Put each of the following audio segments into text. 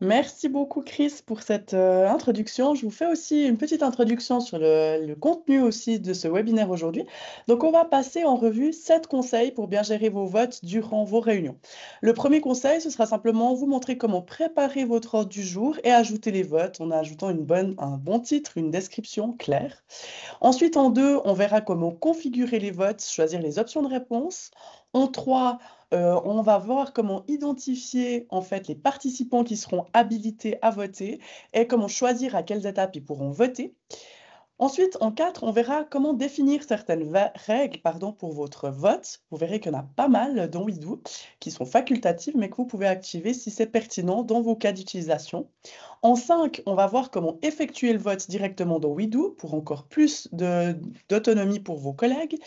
Merci beaucoup Chris pour cette euh, introduction. Je vous fais aussi une petite introduction sur le, contenu aussi de ce webinaire aujourd'hui. Donc on va passer en revue sept conseils pour bien gérer vos votes durant vos réunions. Le premier conseil, ce sera simplement vous montrer comment préparer votre ordre du jour et ajouter les votes en ajoutant une bonne, un bon titre, une description claire. Ensuite en deux, on verra comment configurer les votes, choisir les options de réponse. En trois, euh, on va voir comment identifier en fait les participants qui seront habilités à voter et comment choisir à quelles étapes ils pourront voter. Ensuite, en 4, on verra comment définir certaines règles pardon, pour votre vote. Vous verrez qu'il y en a pas mal dans WeDo qui sont facultatives, mais que vous pouvez activer si c'est pertinent dans vos cas d'utilisation. En 5, on va voir comment effectuer le vote directement dans WeDo pour encore plus d'autonomie pour vos collègues.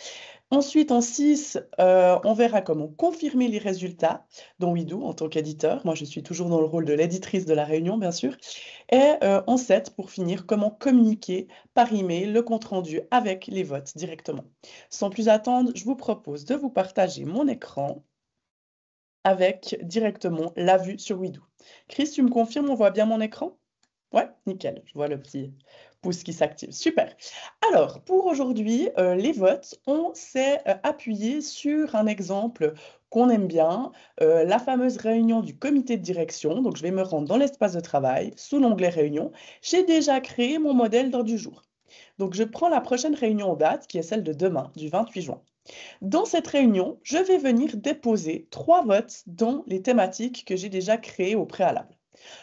Ensuite, en 6, euh, on verra comment confirmer les résultats dans WeDo en tant qu'éditeur. Moi, je suis toujours dans le rôle de l'éditrice de la réunion, bien sûr. Et euh, en 7, pour finir, comment communiquer par email le compte-rendu avec les votes directement. Sans plus attendre, je vous propose de vous partager mon écran avec directement la vue sur WeDo. Chris, tu me confirmes, on voit bien mon écran Ouais, nickel, je vois le petit qui s'active. Super. Alors, pour aujourd'hui, euh, les votes, on s'est euh, appuyé sur un exemple qu'on aime bien, euh, la fameuse réunion du comité de direction. Donc, je vais me rendre dans l'espace de travail, sous l'onglet Réunion. J'ai déjà créé mon modèle d'ordre du jour. Donc, je prends la prochaine réunion en date, qui est celle de demain, du 28 juin. Dans cette réunion, je vais venir déposer trois votes dans les thématiques que j'ai déjà créées au préalable.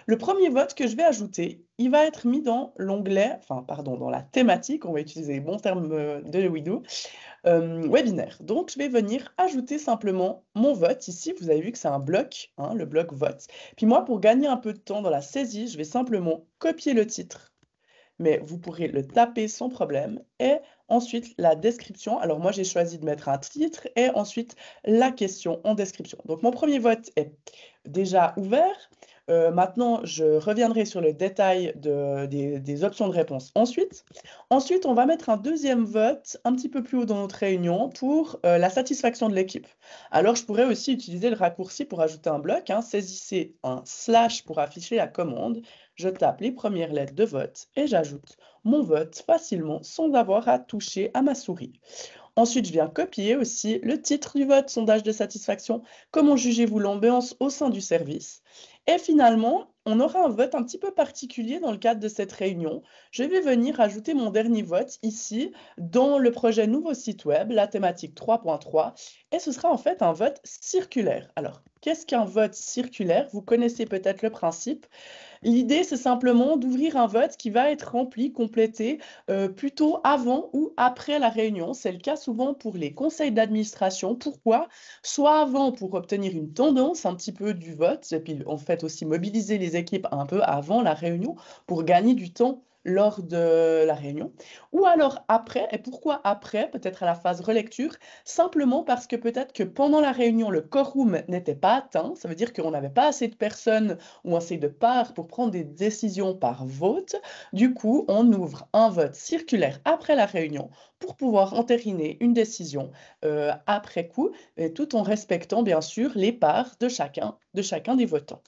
Le premier vote que je vais ajouter, il va être mis dans l'onglet, enfin pardon, dans la thématique, on va utiliser les bons termes euh, de WeDo, « euh, webinaire. Donc je vais venir ajouter simplement mon vote ici. Vous avez vu que c'est un bloc, hein, le bloc vote. Puis moi, pour gagner un peu de temps dans la saisie, je vais simplement copier le titre, mais vous pourrez le taper sans problème et Ensuite, la description. Alors moi, j'ai choisi de mettre un titre et ensuite la question en description. Donc mon premier vote est déjà ouvert. Euh, maintenant, je reviendrai sur le détail des, options de réponse ensuite. Ensuite, on va mettre un deuxième vote un petit peu plus haut dans notre réunion pour euh, la satisfaction de l'équipe. Alors, je pourrais aussi utiliser le raccourci pour ajouter un bloc. Hein. Saisissez un slash pour afficher la commande. Je tape les premières lettres de vote et j'ajoute mon vote facilement sans avoir à toucher à ma souris. Ensuite, je viens copier aussi le titre du vote, sondage de satisfaction, comment jugez-vous l'ambiance au sein du service. Et finalement, on aura un vote un petit peu particulier dans le cadre de cette réunion. Je vais venir ajouter mon dernier vote ici dans le projet nouveau site web, la thématique 3.3, et ce sera en fait un vote circulaire. Alors, qu'est-ce qu'un vote circulaire Vous connaissez peut-être le principe. L'idée, c'est simplement d'ouvrir un vote qui va être rempli, complété, euh, plutôt avant ou après la réunion. C'est le cas souvent pour les conseils d'administration. Pourquoi Soit avant pour obtenir une tendance un petit peu du vote, et puis en fait aussi mobiliser les équipes un peu avant la réunion pour gagner du temps lors de la réunion, ou alors après, et pourquoi après, peut-être à la phase relecture, simplement parce que peut-être que pendant la réunion, le quorum n'était pas atteint, ça veut dire qu'on n'avait pas assez de personnes ou assez de parts pour prendre des décisions par vote, du coup, on ouvre un vote circulaire après la réunion pour pouvoir entériner une décision euh, après coup, tout en respectant bien sûr les parts de chacun, de chacun des votants.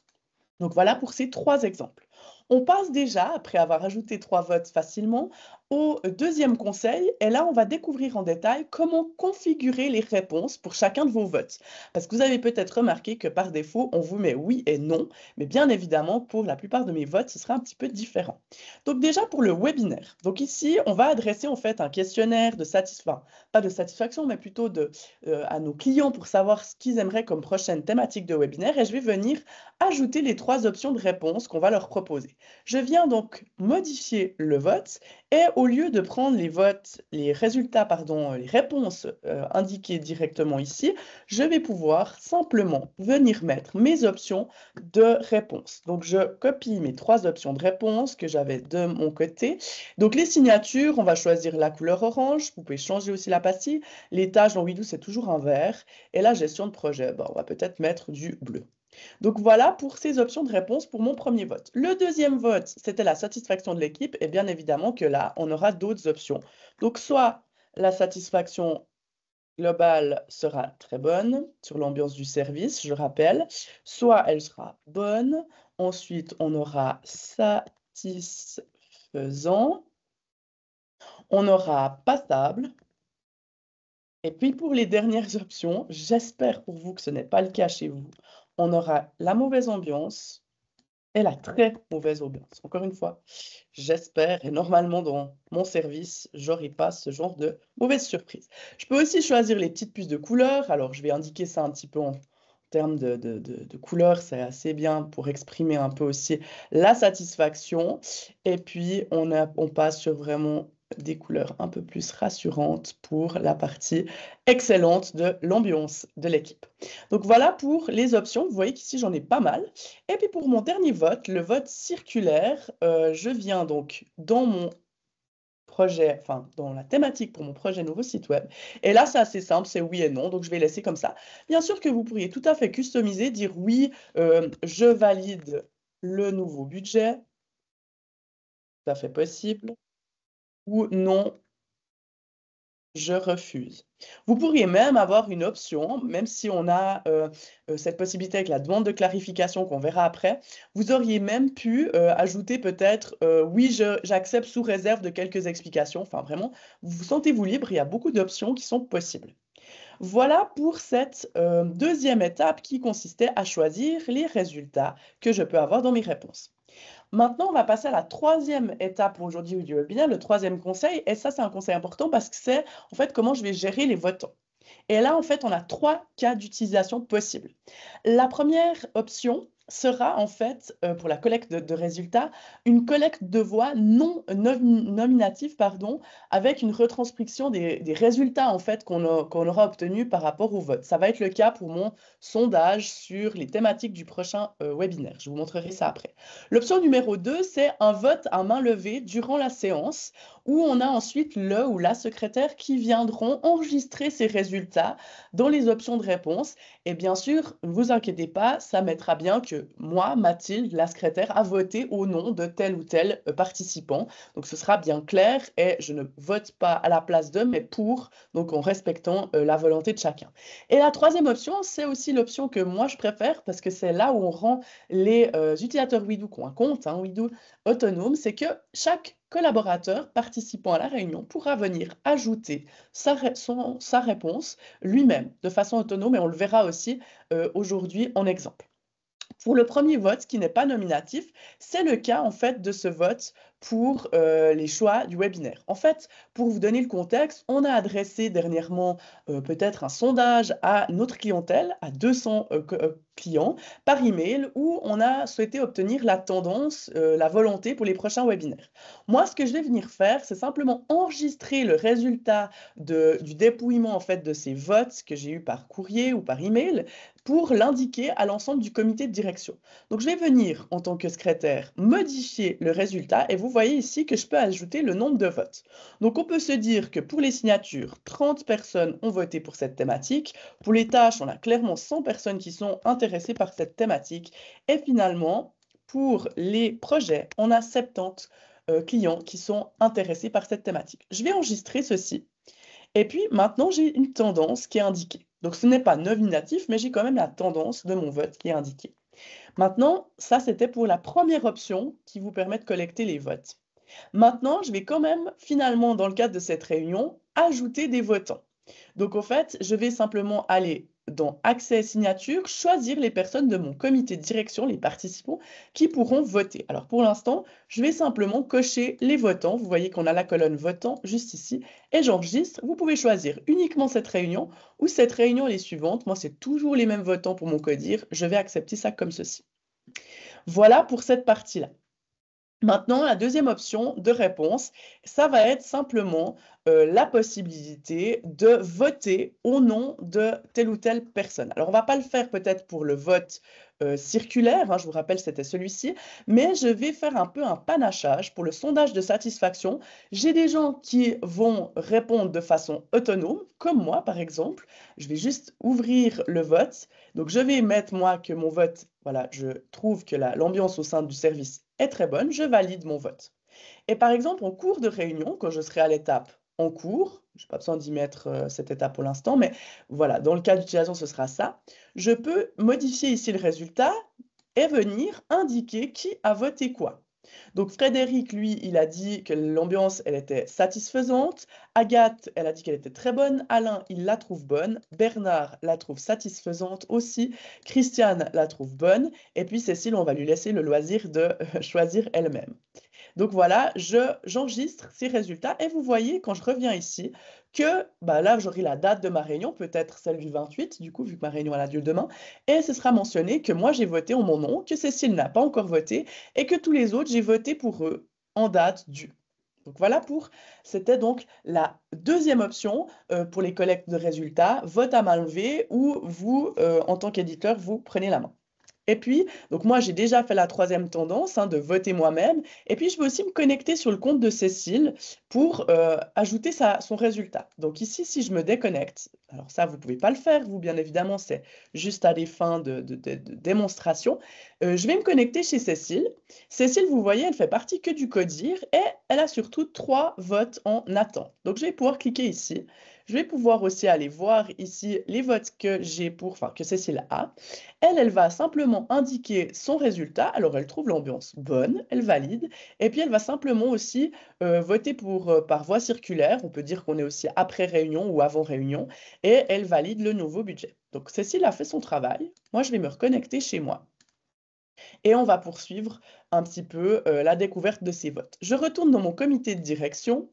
Donc voilà pour ces trois exemples. On passe déjà, après avoir ajouté trois votes facilement, au deuxième conseil. Et là, on va découvrir en détail comment configurer les réponses pour chacun de vos votes. Parce que vous avez peut-être remarqué que par défaut, on vous met oui et non. Mais bien évidemment, pour la plupart de mes votes, ce sera un petit peu différent. Donc déjà pour le webinaire. Donc ici, on va adresser en fait un questionnaire de satisfaction, pas de satisfaction, mais plutôt de, euh, à nos clients pour savoir ce qu'ils aimeraient comme prochaine thématique de webinaire. Et je vais venir ajouter les trois options de réponse qu'on va leur proposer. Je viens donc modifier le vote et au lieu de prendre les votes, les résultats, pardon, euh, les réponses euh, indiquées directement ici, je vais pouvoir simplement venir mettre mes options de réponse. Donc je copie mes trois options de réponse que j'avais de mon côté. Donc les signatures, on va choisir la couleur orange, vous pouvez changer aussi la pastille. L'étage dans Windows, c'est toujours un vert. Et la gestion de projet, on va peut-être mettre du bleu. Donc voilà pour ces options de réponse pour mon premier vote. Le deuxième vote, c'était la satisfaction de l'équipe et bien évidemment que là, on aura d'autres options. Donc soit la satisfaction globale sera très bonne sur l'ambiance du service, je rappelle, soit elle sera bonne, ensuite on aura satisfaisant, on aura passable, et puis pour les dernières options, j'espère pour vous que ce n'est pas le cas chez vous, on aura la mauvaise ambiance et la très mauvaise ambiance. Encore une fois, j'espère et normalement dans mon service, j'aurai pas ce genre de mauvaise surprise. Je peux aussi choisir les petites puces de couleur. Alors, je vais indiquer ça un petit peu en, termes de, de, de, de couleurs, c'est assez bien pour exprimer un peu aussi la satisfaction. Et puis, on, a, on passe sur vraiment des couleurs un peu plus rassurantes pour la partie excellente de l'ambiance de l'équipe. Donc voilà pour les options. Vous voyez qu'ici, j'en ai pas mal. Et puis pour mon dernier vote, le vote circulaire, euh, je viens donc dans mon projet, enfin dans la thématique pour mon projet nouveau site web. Et là, c'est assez simple, c'est oui et non, donc je vais laisser comme ça. Bien sûr que vous pourriez tout à fait customiser, dire oui, euh, je valide le nouveau budget, tout à fait possible ou non, je refuse. Vous pourriez même avoir une option, même si on a euh, euh, cette possibilité avec la demande de clarification qu'on verra après, vous auriez même pu euh, ajouter peut-être oui, j'accepte sous réserve de quelques explications. Enfin, vraiment, vous vous sentez-vous libre, il y a beaucoup d'options qui sont possibles. Voilà pour cette deuxième étape qui consistait à choisir les résultats que je peux avoir dans mes réponses. Maintenant, on va passer à la troisième étape aujourd'hui du webinaire, le troisième conseil. Et ça, c'est un conseil important parce que c'est en fait comment je vais gérer les votants. Et là, en fait, on a trois cas d'utilisation possibles. La première option, sera en fait, euh, pour la collecte de, résultats, une collecte de voix non, euh, nominative, pardon, avec une retranscription des, résultats en fait qu'on aura obtenus par rapport au vote. Ça va être le cas pour mon sondage sur les thématiques du prochain euh, webinaire. Je vous montrerai ça après. L'option numéro 2, c'est un vote à main levée durant la séance où on a ensuite le ou la secrétaire qui viendront enregistrer ces résultats dans les options de réponse. Et bien sûr, ne vous inquiétez pas, ça mettra bien que moi, Mathilde, la secrétaire, a voté au nom de tel ou tel euh, participant. Donc ce sera bien clair et je ne vote pas à la place d'eux, mais pour, donc en respectant euh, la volonté de chacun. Et la troisième option, c'est aussi l'option que moi je préfère parce que c'est là où on rend les euh, utilisateurs WeDo qui ont un compte hein, autonome, c'est que chaque collaborateur participant à la réunion pourra venir ajouter sa, réponse lui-même de façon autonome et on le verra aussi euh, aujourd'hui en exemple. Pour le premier vote qui n'est pas nominatif, c'est le cas en fait de ce vote pour euh, les choix du webinaire. En fait, pour vous donner le contexte, on a adressé dernièrement euh, peut-être un sondage à notre clientèle, à 200 euh, clients, par email, où on a souhaité obtenir la tendance, la volonté pour les prochains webinaires. Moi, ce que je vais venir faire, c'est simplement enregistrer le résultat du dépouillement en fait de ces votes que j'ai eu par courrier ou par email pour l'indiquer à l'ensemble du comité de direction. Donc, je vais venir en tant que secrétaire modifier le résultat et vous voyez ici que je peux ajouter le nombre de votes. Donc on peut se dire que pour les signatures, 30 personnes ont voté pour cette thématique. Pour les tâches, on a clairement 100 personnes qui sont intéressées par cette thématique. Et finalement, pour les projets, on a 70 euh, clients qui sont intéressés par cette thématique. Je vais enregistrer ceci. Et puis maintenant, j'ai une tendance qui est indiquée. Donc ce n'est pas nominatif, mais j'ai quand même la tendance de mon vote qui est indiquée. Maintenant, ça c'était pour la première option qui vous permet de collecter les votes. Maintenant, je vais quand même finalement, dans le cadre de cette réunion, ajouter des votants. Donc, au fait, je vais simplement aller dans Accès et Signature, choisir les personnes de mon comité de direction, les participants, qui pourront voter. Alors pour l'instant, je vais simplement cocher les votants. Vous voyez qu'on a la colonne votants juste ici et j'enregistre. Vous pouvez choisir uniquement cette réunion ou cette réunion et les suivantes. Moi, c'est toujours les mêmes votants pour mon codir. Je vais accepter ça comme ceci. Voilà pour cette partie-là. Maintenant, la deuxième option de réponse, ça va être simplement euh, la possibilité de voter au nom de telle ou telle personne. Alors, on ne va pas le faire peut-être pour le vote euh, circulaire, hein, je vous rappelle, c'était celui-ci, mais je vais faire un peu un panachage pour le sondage de satisfaction. J'ai des gens qui vont répondre de façon autonome, comme moi par exemple. Je vais juste ouvrir le vote. Donc, je vais mettre moi que mon vote, voilà, je trouve que l'ambiance au sein du service est très bonne, je valide mon vote. Et par exemple, en cours de réunion, quand je serai à l'étape en cours, je n'ai pas besoin d'y mettre euh, cette étape pour l'instant, mais voilà, dans le cas d'utilisation, ce sera ça. Je peux modifier ici le résultat et venir indiquer qui a voté quoi. Donc Frédéric, lui, il a dit que l'ambiance, elle était satisfaisante. Agathe, elle a dit qu'elle était très bonne. Alain, il la trouve bonne. Bernard la trouve satisfaisante aussi. Christiane la trouve bonne. Et puis Cécile, on va lui laisser le loisir de euh, choisir elle-même. Donc voilà, j'enregistre ces résultats et vous voyez quand je reviens ici que bah là j'aurai la date de ma réunion, peut-être celle du 28, du coup vu que ma réunion elle a lieu demain, et ce sera mentionné que moi j'ai voté en mon nom, que Cécile n'a pas encore voté et que tous les autres j'ai voté pour eux en date du. Donc voilà pour, c'était donc la deuxième option euh, pour les collectes de résultats, vote à main levée, ou vous, euh, en tant qu'éditeur, vous prenez la main. Et puis, donc moi, j'ai déjà fait la troisième tendance hein, de voter moi-même. Et puis, je vais aussi me connecter sur le compte de Cécile pour euh, ajouter son résultat. Donc ici, si je me déconnecte, alors ça, vous ne pouvez pas le faire, vous, bien évidemment, c'est juste à des fins de, démonstration. Euh, je vais me connecter chez Cécile. Cécile, vous voyez, elle fait partie que du CODIR et elle a surtout trois votes en attente. Donc, je vais pouvoir cliquer ici je vais pouvoir aussi aller voir ici les votes que j'ai pour, enfin, que Cécile a. Elle, elle va simplement indiquer son résultat. Alors, elle trouve l'ambiance bonne, elle valide. Et puis, elle va simplement aussi euh, voter pour, euh, par voie circulaire. On peut dire qu'on est aussi après réunion ou avant réunion. Et elle valide le nouveau budget. Donc, Cécile a fait son travail. Moi, je vais me reconnecter chez moi. Et on va poursuivre un petit peu euh, la découverte de ces votes. Je retourne dans mon comité de direction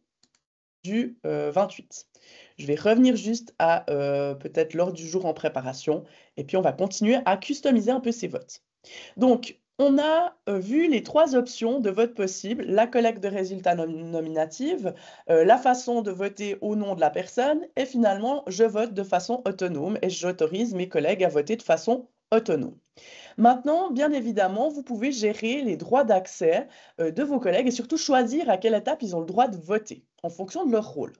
du 28. Je vais revenir juste à euh, peut-être l'ordre du jour en préparation et puis on va continuer à customiser un peu ces votes. Donc, on a euh, vu les trois options de vote possibles, la collecte de résultats euh, la façon de voter au nom de la personne et finalement, je vote de façon autonome et j'autorise mes collègues à voter de façon autonome. Maintenant, bien évidemment, vous pouvez gérer les droits d'accès de vos collègues et surtout choisir à quelle étape ils ont le droit de voter en fonction de leur rôle.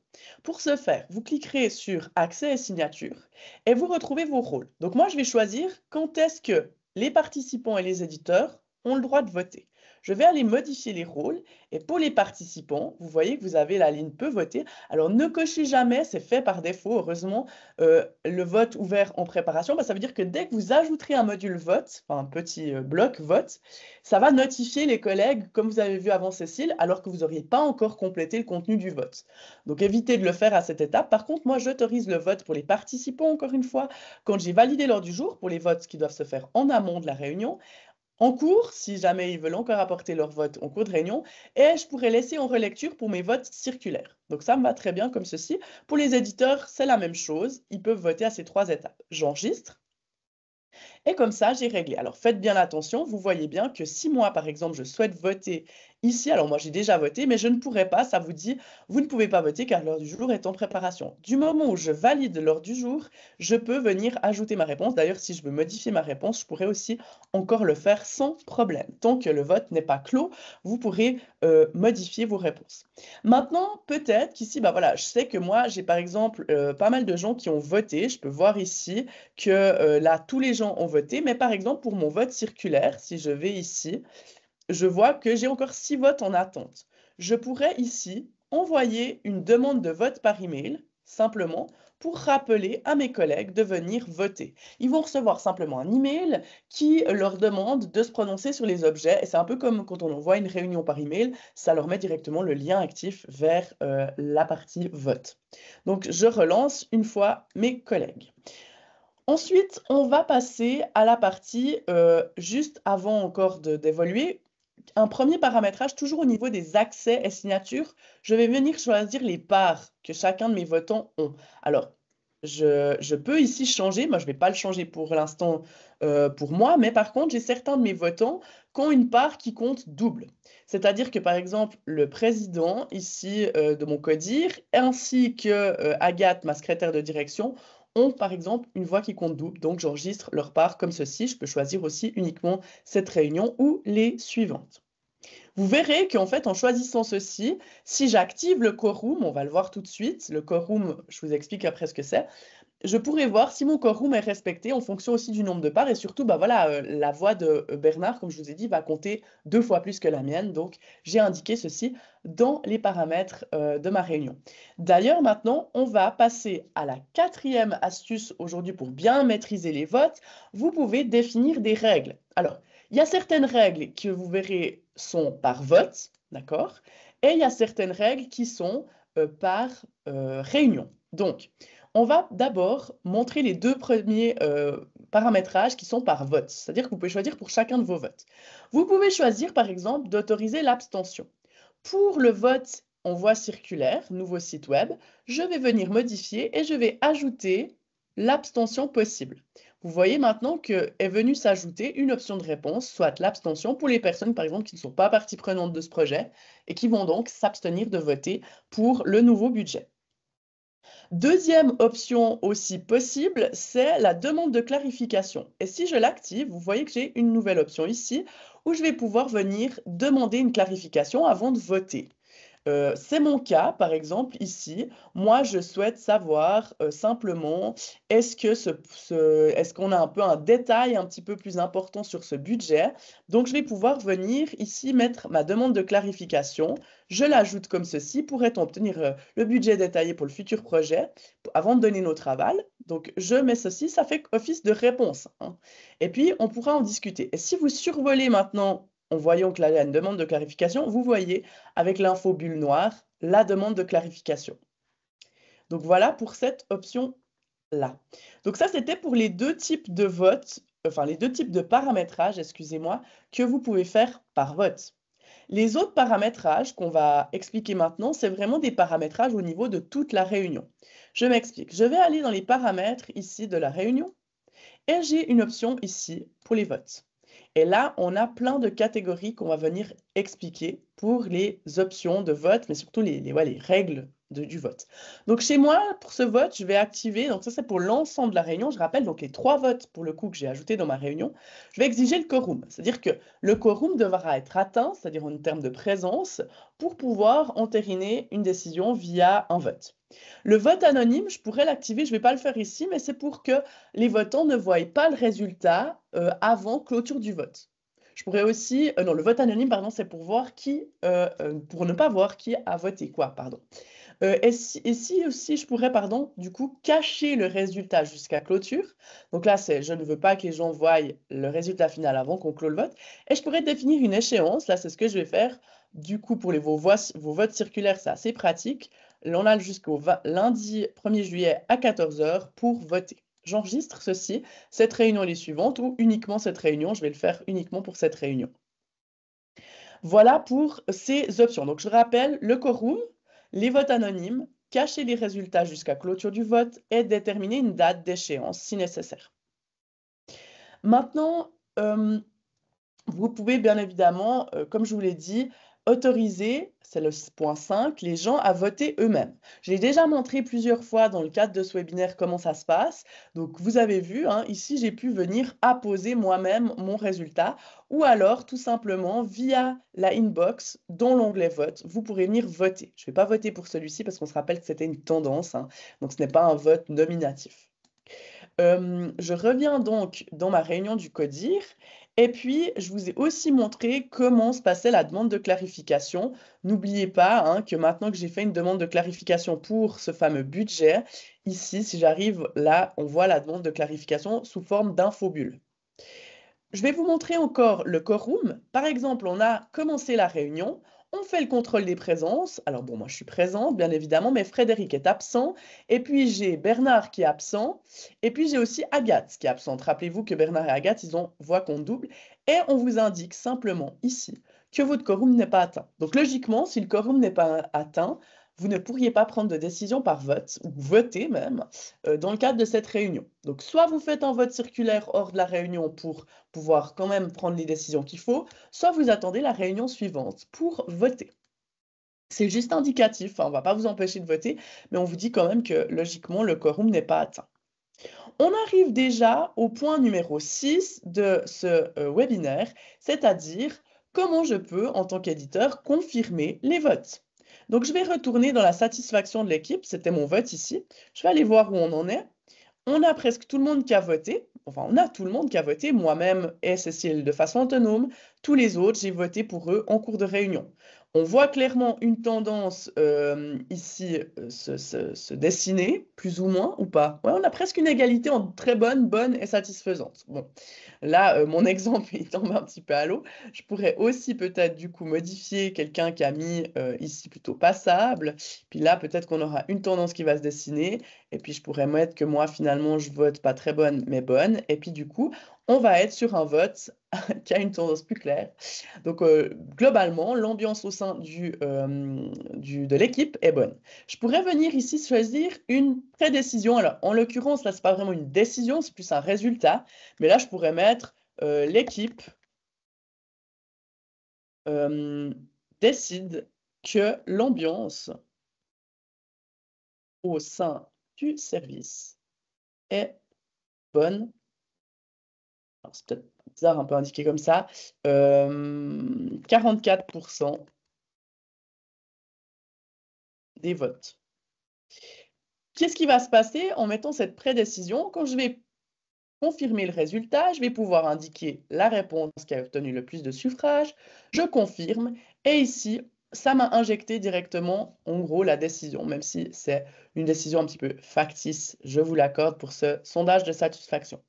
Pour ce faire, vous cliquerez sur Accès et signature et vous retrouvez vos rôles. Donc moi, je vais choisir quand est-ce que les participants et les éditeurs ont le droit de voter. Je vais aller modifier les rôles et pour les participants, vous voyez que vous avez la ligne peut voter. Alors ne cochez jamais, c'est fait par défaut, heureusement, euh, le vote ouvert en préparation. Bah, ça veut dire que dès que vous ajouterez un module vote, un petit euh, bloc vote, ça va notifier les collègues, comme vous avez vu avant Cécile, alors que vous n'auriez pas encore complété le contenu du vote. Donc évitez de le faire à cette étape. Par contre, moi, j'autorise le vote pour les participants, encore une fois, quand j'ai validé l'ordre du jour, pour les votes qui doivent se faire en amont de la réunion en cours, si jamais ils veulent encore apporter leur vote en cours de réunion, et je pourrais laisser en relecture pour mes votes circulaires. Donc ça me va très bien comme ceci. Pour les éditeurs, c'est la même chose. Ils peuvent voter à ces trois étapes. J'enregistre. Et comme ça, j'ai réglé. Alors faites bien attention, vous voyez bien que si moi, par exemple, je souhaite voter Ici, alors moi j'ai déjà voté, mais je ne pourrais pas, ça vous dit, vous ne pouvez pas voter car l'heure du jour est en préparation. Du moment où je valide l'heure du jour, je peux venir ajouter ma réponse. D'ailleurs, si je veux modifier ma réponse, je pourrais aussi encore le faire sans problème. Tant que le vote n'est pas clos, vous pourrez euh, modifier vos réponses. Maintenant, peut-être qu'ici, bah voilà, je sais que moi j'ai par exemple euh, pas mal de gens qui ont voté. Je peux voir ici que euh, là tous les gens ont voté, mais par exemple pour mon vote circulaire, si je vais ici, je vois que j'ai encore six votes en attente. Je pourrais ici envoyer une demande de vote par email, simplement, pour rappeler à mes collègues de venir voter. Ils vont recevoir simplement un email qui leur demande de se prononcer sur les objets. Et c'est un peu comme quand on envoie une réunion par email, ça leur met directement le lien actif vers euh, la partie vote. Donc je relance une fois mes collègues. Ensuite, on va passer à la partie, euh, juste avant encore d'évoluer, un premier paramétrage, toujours au niveau des accès et signatures, je vais venir choisir les parts que chacun de mes votants ont. Alors, je, peux ici changer, moi je ne vais pas le changer pour l'instant euh, pour moi, mais par contre, j'ai certains de mes votants qui ont une part qui compte double. C'est-à-dire que par exemple, le président ici euh, de mon CODIR, ainsi que euh, Agathe, ma secrétaire de direction, ont par exemple une voix qui compte double, donc j'enregistre leur part comme ceci. Je peux choisir aussi uniquement cette réunion ou les suivantes. Vous verrez qu'en fait, en choisissant ceci, si j'active le quorum, on va le voir tout de suite, le quorum, je vous explique après ce que c'est, je pourrais voir si mon quorum est respecté en fonction aussi du nombre de parts. Et surtout, bah voilà, euh, la voix de euh, Bernard, comme je vous ai dit, va compter deux fois plus que la mienne. Donc, j'ai indiqué ceci dans les paramètres euh, de ma réunion. D'ailleurs, maintenant, on va passer à la quatrième astuce aujourd'hui pour bien maîtriser les votes. Vous pouvez définir des règles. Alors, il y a certaines règles que vous verrez sont par vote, d'accord Et il y a certaines règles qui sont par réunion. Donc, on va d'abord montrer les deux premiers euh, paramétrages qui sont par vote, c'est-à-dire que vous pouvez choisir pour chacun de vos votes. Vous pouvez choisir, par exemple, d'autoriser l'abstention. Pour le vote en voie circulaire, nouveau site web, je vais venir modifier et je vais ajouter l'abstention possible. Vous voyez maintenant qu'est venue s'ajouter une option de réponse, soit l'abstention pour les personnes par exemple qui ne sont pas partie prenante de ce projet et qui vont donc s'abstenir de voter pour le nouveau budget. Deuxième option aussi possible, c'est la demande de clarification. Et si je l'active, vous voyez que j'ai une nouvelle option ici où je vais pouvoir venir demander une clarification avant de voter. Euh, c'est mon cas, par exemple, ici. Moi, je souhaite savoir euh, simplement, est-ce qu'on a un peu un détail un petit peu plus important sur ce budget Donc, je vais pouvoir venir ici mettre ma demande de clarification. Je l'ajoute comme ceci. Pourrait-on obtenir euh, le budget détaillé pour le futur projet avant de donner nos travaux Donc, je mets ceci. Ça fait office de réponse. Hein. Et puis, on pourra en discuter. Et si vous survolez maintenant en voyant il y a une demande de clarification, vous voyez avec l'info bulle noire la demande de clarification. Donc voilà pour cette option-là. Donc ça, c'était pour les deux types de votes, enfin les deux types de paramétrages, excusez-moi, que vous pouvez faire par vote. Les autres paramétrages qu'on va expliquer maintenant, c'est vraiment des paramétrages au niveau de toute la réunion. Je m'explique. Je vais aller dans les paramètres ici de la réunion et j'ai une option ici pour les votes. Et là, on a plein de catégories qu'on va venir expliquer pour les options de vote, mais surtout les, règles du vote. Donc chez moi, pour ce vote, je vais activer, donc ça c'est pour l'ensemble de la réunion, je rappelle donc les trois votes pour le coup que j'ai ajouté dans ma réunion, je vais exiger le quorum, c'est-à-dire que le quorum devra être atteint, c'est-à-dire en termes de présence, pour pouvoir entériner une décision via un vote. Le vote anonyme, je pourrais l'activer, je ne vais pas le faire ici, mais c'est pour que les votants ne voient pas le résultat euh, avant clôture du vote. Je pourrais aussi, euh, non, le vote anonyme, pardon, c'est pour voir qui, euh, pour ne pas voir qui a voté quoi, pardon. Euh, et, si, aussi je pourrais, pardon, du coup, cacher le résultat jusqu'à clôture. Donc là, c'est je ne veux pas que les gens voient le résultat final avant qu'on clôt le vote. Et je pourrais définir une échéance. Là, c'est ce que je vais faire. Du coup, pour les, vos, votes circulaires, c'est assez pratique. On a jusqu'au lundi 1er juillet à 14h pour voter. J'enregistre ceci, cette réunion est suivante ou uniquement cette réunion. Je vais le faire uniquement pour cette réunion. Voilà pour ces options. Donc, je rappelle le quorum, les votes anonymes, cacher les résultats jusqu'à clôture du vote et déterminer une date d'échéance si nécessaire. Maintenant, euh, vous pouvez bien évidemment, euh, comme je vous l'ai dit, autoriser, c'est le point 5, les gens à voter eux-mêmes. J'ai déjà montré plusieurs fois dans le cadre de ce webinaire comment ça se passe. Donc vous avez vu, hein, ici j'ai pu venir apposer moi-même mon résultat ou alors tout simplement via la inbox dans l'onglet vote, vous pourrez venir voter. Je ne vais pas voter pour celui-ci parce qu'on se rappelle que c'était une tendance, hein. donc ce n'est pas un vote nominatif. Euh, je reviens donc dans ma réunion du CODIR et puis, je vous ai aussi montré comment se passait la demande de clarification. N'oubliez pas hein, que maintenant que j'ai fait une demande de clarification pour ce fameux budget, ici, si j'arrive là, on voit la demande de clarification sous forme d'infobule. Je vais vous montrer encore le quorum. Par exemple, on a commencé la réunion, on fait le contrôle des présences. Alors bon, moi je suis présente, bien évidemment, mais Frédéric est absent. Et puis j'ai Bernard qui est absent. Et puis j'ai aussi Agathe qui est absente. Rappelez-vous que Bernard et Agathe, ils ont voix qu'on double. Et on vous indique simplement ici que votre quorum n'est pas atteint. Donc logiquement, si le quorum n'est pas atteint, vous ne pourriez pas prendre de décision par vote, ou voter même, euh, dans le cadre de cette réunion. Donc, soit vous faites un vote circulaire hors de la réunion pour pouvoir quand même prendre les décisions qu'il faut, soit vous attendez la réunion suivante pour voter. C'est juste indicatif, hein, on ne va pas vous empêcher de voter, mais on vous dit quand même que logiquement, le quorum n'est pas atteint. On arrive déjà au point numéro 6 de ce euh, webinaire, c'est-à-dire comment je peux, en tant qu'éditeur, confirmer les votes. Donc, je vais retourner dans la satisfaction de l'équipe. C'était mon vote ici. Je vais aller voir où on en est. On a presque tout le monde qui a voté. Enfin, on a tout le monde qui a voté, moi-même et Cécile de façon autonome. Tous les autres, j'ai voté pour eux en cours de réunion. On voit clairement une tendance euh, ici euh, se, dessiner, plus ou moins, ou pas. Ouais, on a presque une égalité entre très bonne, bonne et satisfaisante. Bon, là, euh, mon exemple, il tombe un petit peu à l'eau. Je pourrais aussi peut-être du coup modifier quelqu'un qui a mis ici plutôt passable. Puis là, peut-être qu'on aura une tendance qui va se dessiner. Et puis, je pourrais mettre que moi, finalement, je vote pas très bonne, mais bonne. Et puis, du coup, on va être sur un vote qui a une tendance plus claire. Donc, euh, globalement, l'ambiance au sein euh, du, de l'équipe est bonne. Je pourrais venir ici choisir une prédécision. Alors, en l'occurrence, là, ce n'est pas vraiment une décision, c'est plus un résultat. Mais là, je pourrais mettre euh, l'équipe décide que l'ambiance au sein du service est bonne c'est peut-être bizarre un peu indiqué comme ça, 44% euh, des votes. Qu'est-ce qui va se passer en mettant cette prédécision Quand je vais confirmer le résultat, je vais pouvoir indiquer la réponse qui a obtenu le plus de suffrages, je confirme, et ici, ça m'a injecté directement, en gros, la décision, même si c'est une décision un petit peu factice, je vous l'accorde pour ce sondage de satisfaction.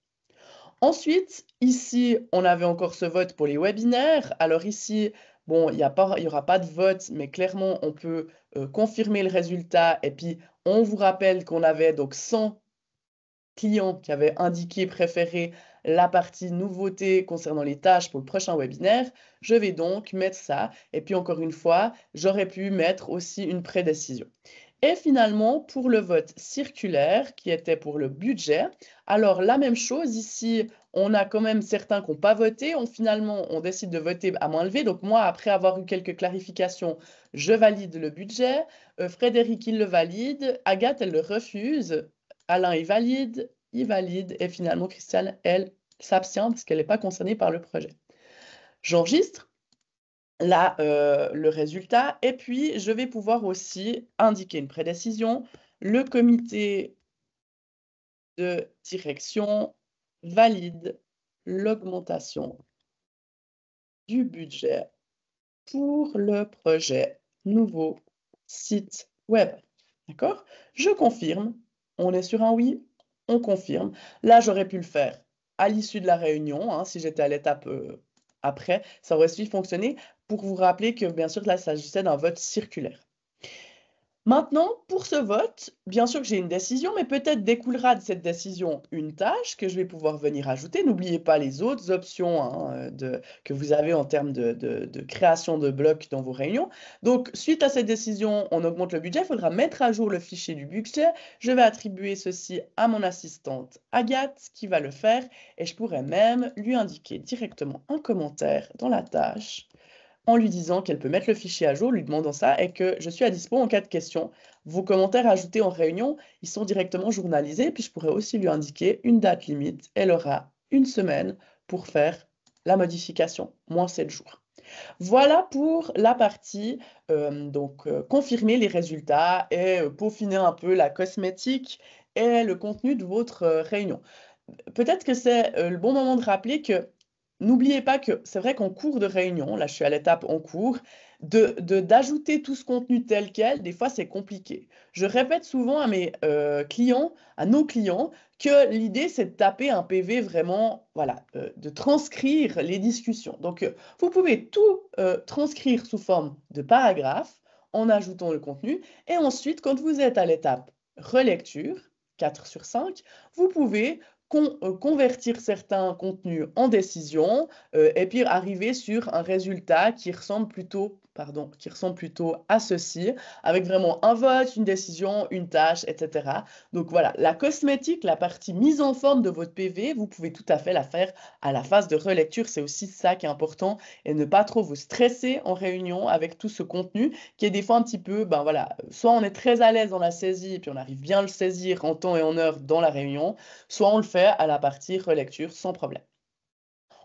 Ensuite, ici, on avait encore ce vote pour les webinaires. Alors ici, bon, il n'y aura pas de vote, mais clairement, on peut euh, confirmer le résultat. Et puis, on vous rappelle qu'on avait donc 100 clients qui avaient indiqué préférer la partie nouveauté concernant les tâches pour le prochain webinaire. Je vais donc mettre ça. Et puis, encore une fois, j'aurais pu mettre aussi une prédécision. Et finalement, pour le vote circulaire, qui était pour le budget, alors la même chose ici, on a quand même certains qui n'ont pas voté, on, finalement, on décide de voter à moins levé. Donc moi, après avoir eu quelques clarifications, je valide le budget, euh, Frédéric, il le valide, Agathe, elle le refuse, Alain, il valide, il valide, et finalement, Christiane, elle s'abstient parce qu'elle n'est pas concernée par le projet. J'enregistre, Là, euh, le résultat. Et puis, je vais pouvoir aussi indiquer une prédécision. Le comité de direction valide l'augmentation du budget pour le projet nouveau site web. D'accord Je confirme. On est sur un oui. On confirme. Là, j'aurais pu le faire à l'issue de la réunion, hein, si j'étais à l'étape euh, après, ça aurait su fonctionner pour vous rappeler que, bien sûr, là, il s'agissait d'un vote circulaire. Maintenant, pour ce vote, bien sûr que j'ai une décision, mais peut-être découlera de cette décision une tâche que je vais pouvoir venir ajouter. N'oubliez pas les autres options hein, de, que vous avez en termes de, de, de, création de blocs dans vos réunions. Donc, suite à cette décision, on augmente le budget. Il faudra mettre à jour le fichier du budget. Je vais attribuer ceci à mon assistante Agathe qui va le faire et je pourrais même lui indiquer directement un commentaire dans la tâche en lui disant qu'elle peut mettre le fichier à jour, lui demandant ça, et que je suis à dispo en cas de questions. Vos commentaires ajoutés en réunion, ils sont directement journalisés, puis je pourrais aussi lui indiquer une date limite. Elle aura une semaine pour faire la modification, moins 7 jours. Voilà pour la partie euh, donc euh, confirmer les résultats et euh, peaufiner un peu la cosmétique et le contenu de votre réunion. Peut-être que c'est le bon moment de rappeler que N'oubliez pas que c'est vrai qu'en cours de réunion, là je suis à l'étape en cours, d'ajouter de, d'ajouter tout ce contenu tel quel, des fois c'est compliqué. Je répète souvent à mes euh, clients, à nos clients, que l'idée c'est de taper un PV vraiment, voilà, euh, de transcrire les discussions. Donc euh, vous pouvez tout transcrire sous forme de paragraphe en ajoutant le contenu et ensuite quand vous êtes à l'étape relecture, 4 sur 5, vous pouvez euh, convertir certains contenus en décisions euh, et puis arriver sur un résultat qui ressemble plutôt pardon, qui ressemble plutôt à ceci, avec vraiment un vote, une décision, une tâche, etc. Donc voilà, la cosmétique, la partie mise en forme de votre PV, vous pouvez tout à fait la faire à la phase de relecture. C'est aussi ça qui est important et ne pas trop vous stresser en réunion avec tout ce contenu qui est des fois un petit peu, ben voilà, soit on est très à l'aise dans la saisie et puis on arrive bien à le saisir en temps et en heure dans la réunion, soit on le fait à la partie relecture sans problème.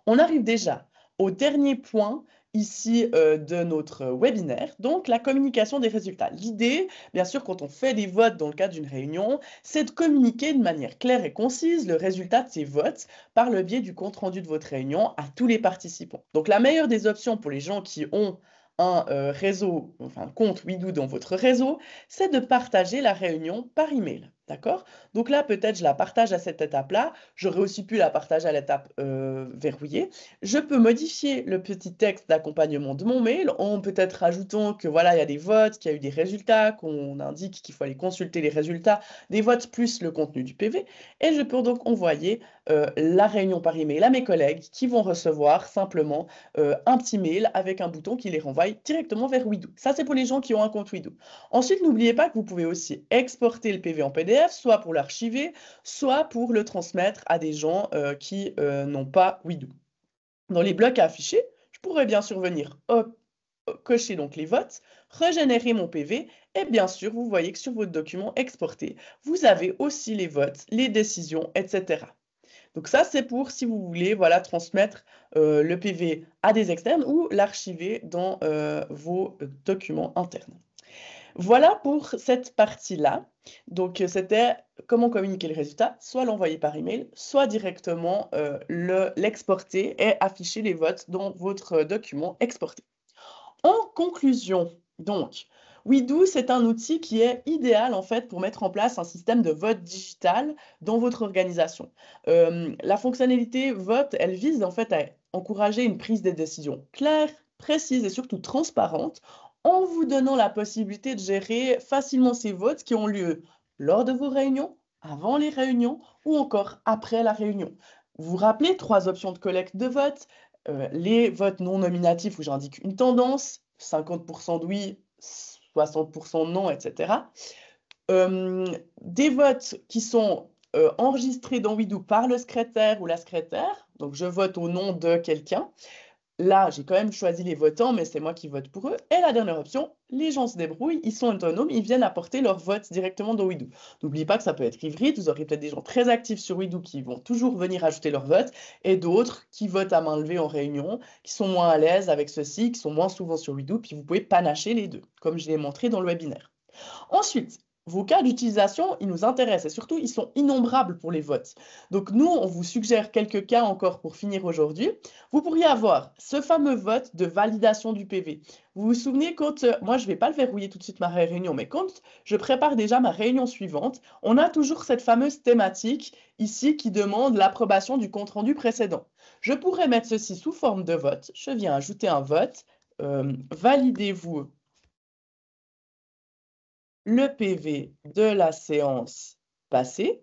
On arrive déjà au dernier point ici euh, de notre webinaire, donc la communication des résultats. L'idée, bien sûr, quand on fait des votes dans le cadre d'une réunion, c'est de communiquer de manière claire et concise le résultat de ces votes par le biais du compte-rendu de votre réunion à tous les participants. Donc la meilleure des options pour les gens qui ont un euh, réseau, enfin compte WeDo dans votre réseau, c'est de partager la réunion par email. D'accord Donc là, peut-être, je la partage à cette étape-là. J'aurais aussi pu la partager à l'étape euh, verrouillée. Je peux modifier le petit texte d'accompagnement de mon mail en peut-être rajoutant que voilà, il y a des votes, qu'il y a eu des résultats, qu'on indique qu'il faut aller consulter les résultats des votes plus le contenu du PV. Et je peux donc envoyer euh, la réunion par email à mes collègues qui vont recevoir simplement euh, un petit mail avec un bouton qui les renvoie directement vers Widoo. Ça, c'est pour les gens qui ont un compte Widoo. Ensuite, n'oubliez pas que vous pouvez aussi exporter le PV en PDF soit pour l'archiver, soit pour le transmettre à des gens euh, qui euh, n'ont pas Widoo. Dans les blocs à afficher, je pourrais bien sûr venir cocher donc les votes, régénérer mon PV et bien sûr, vous voyez que sur votre document exporté, vous avez aussi les votes, les décisions, etc. Donc ça, c'est pour si vous voulez voilà, transmettre euh, le PV à des externes ou l'archiver dans vos documents internes. Voilà pour cette partie-là. Donc, euh, c'était comment communiquer le résultat, soit l'envoyer par email, soit directement euh, l'exporter et afficher les votes dans votre euh, document exporté. En conclusion, donc, WeDo, c'est un outil qui est idéal en fait pour mettre en place un système de vote digital dans votre organisation. la fonctionnalité vote, elle vise en fait à encourager une prise des décisions claire, précise et surtout transparente en vous donnant la possibilité de gérer facilement ces votes qui ont lieu lors de vos réunions, avant les réunions ou encore après la réunion. Vous vous rappelez trois options de collecte de votes, euh, les votes non nominatifs où j'indique une tendance, 50% de oui, 60% de non, etc. Euh, des votes qui sont euh, enregistrés dans WIDOU par le secrétaire ou la secrétaire, donc je vote au nom de quelqu'un, Là, j'ai quand même choisi les votants, mais c'est moi qui vote pour eux. Et la dernière option, les gens se débrouillent, ils sont autonomes, ils viennent apporter leur vote directement dans WeDo. N'oubliez pas que ça peut être hybride, vous aurez peut-être des gens très actifs sur WeDo qui vont toujours venir ajouter leur vote, et d'autres qui votent à main levée en réunion, qui sont moins à l'aise avec ceci, qui sont moins souvent sur WeDo, puis vous pouvez panacher les deux, comme je l'ai montré dans le webinaire. Ensuite, vos cas d'utilisation, ils nous intéressent et surtout, ils sont innombrables pour les votes. Donc nous, on vous suggère quelques cas encore pour finir aujourd'hui. Vous pourriez avoir ce fameux vote de validation du PV. Vous vous souvenez quand, euh, moi je ne vais pas le verrouiller tout de suite ma réunion, mais quand je prépare déjà ma réunion suivante, on a toujours cette fameuse thématique ici qui demande l'approbation du compte-rendu précédent. Je pourrais mettre ceci sous forme de vote. Je viens ajouter un vote. Euh, validez-vous le PV de la séance passée.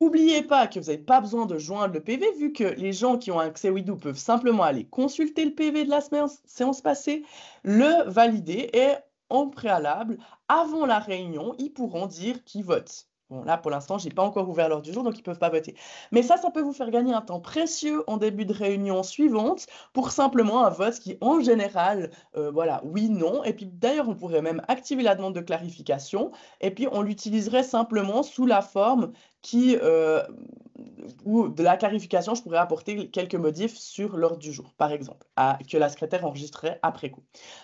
N'oubliez pas que vous n'avez pas besoin de joindre le PV vu que les gens qui ont accès WeDo peuvent simplement aller consulter le PV de la séance, séance passée, le valider et en préalable, avant la réunion, ils pourront dire qui vote. Bon, là, pour l'instant, je n'ai pas encore ouvert l'heure du jour, donc ils ne peuvent pas voter. Mais ça, ça peut vous faire gagner un temps précieux en début de réunion suivante pour simplement un vote qui, en général, euh, voilà, oui, non. Et puis d'ailleurs, on pourrait même activer la demande de clarification et puis on l'utiliserait simplement sous la forme qui euh, ou de la clarification, je pourrais apporter quelques modifs sur l'ordre du jour, par exemple, à, que la secrétaire enregistrerait après coup.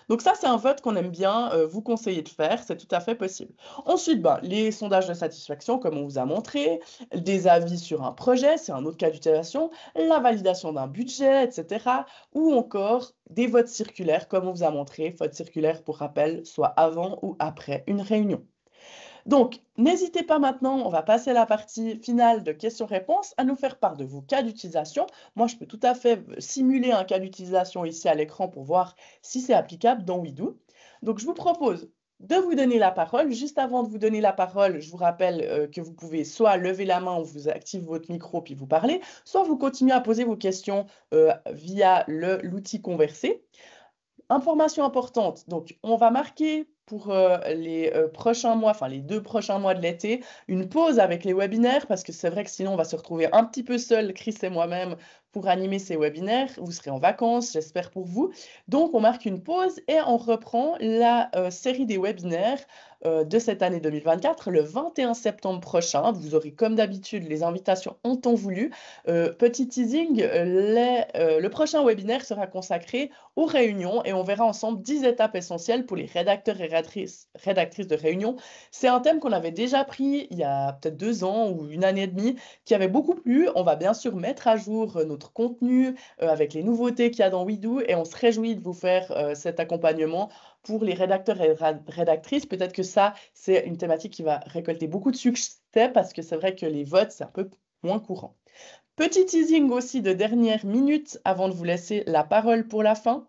Donc ça, c'est un vote qu'on aime bien euh, vous conseiller de faire, c'est tout à fait possible. Ensuite, ben, les sondages de satisfaction, comme on vous a montré, des avis sur un projet, c'est un autre cas d'utilisation, la validation d'un budget, etc. Ou encore des votes circulaires, comme on vous a montré, vote circulaire pour rappel, soit avant ou après une réunion. Donc, n'hésitez pas maintenant, on va passer à la partie finale de questions-réponses, à nous faire part de vos cas d'utilisation. Moi, je peux tout à fait euh, simuler un cas d'utilisation ici à l'écran pour voir si c'est applicable dans WeDo. Donc, je vous propose de vous donner la parole. Juste avant de vous donner la parole, je vous rappelle euh, que vous pouvez soit lever la main, ou vous active votre micro puis vous parlez, soit vous continuez à poser vos questions euh, via l'outil conversé. Information importante, donc on va marquer pour euh, les euh, prochains mois, enfin les deux prochains mois de l'été, une pause avec les webinaires, parce que c'est vrai que sinon on va se retrouver un petit peu seul, Chris et moi-même, pour animer ces webinaires. Vous serez en vacances, j'espère pour vous. Donc, on marque une pause et on reprend la euh, série des webinaires euh, de cette année 2024 le 21 septembre prochain. Vous aurez comme d'habitude les invitations en temps voulu. Euh, petit teasing, le prochain webinaire sera consacré aux réunions et on verra ensemble 10 étapes essentielles pour les rédacteurs et rédactrices, rédactrices de réunions. C'est un thème qu'on avait déjà pris il y a peut-être deux ans ou une année et demie qui avait beaucoup plu. On va bien sûr mettre à jour nos contenu, euh, avec les nouveautés qu'il y a dans WeDo. Et on se réjouit de vous faire euh, cet accompagnement pour les rédacteurs et rédactrices. Peut-être que ça, c'est une thématique qui va récolter beaucoup de succès parce que c'est vrai que les votes, c'est un peu moins courant. Petit teasing aussi de dernière minute avant de vous laisser la parole pour la fin.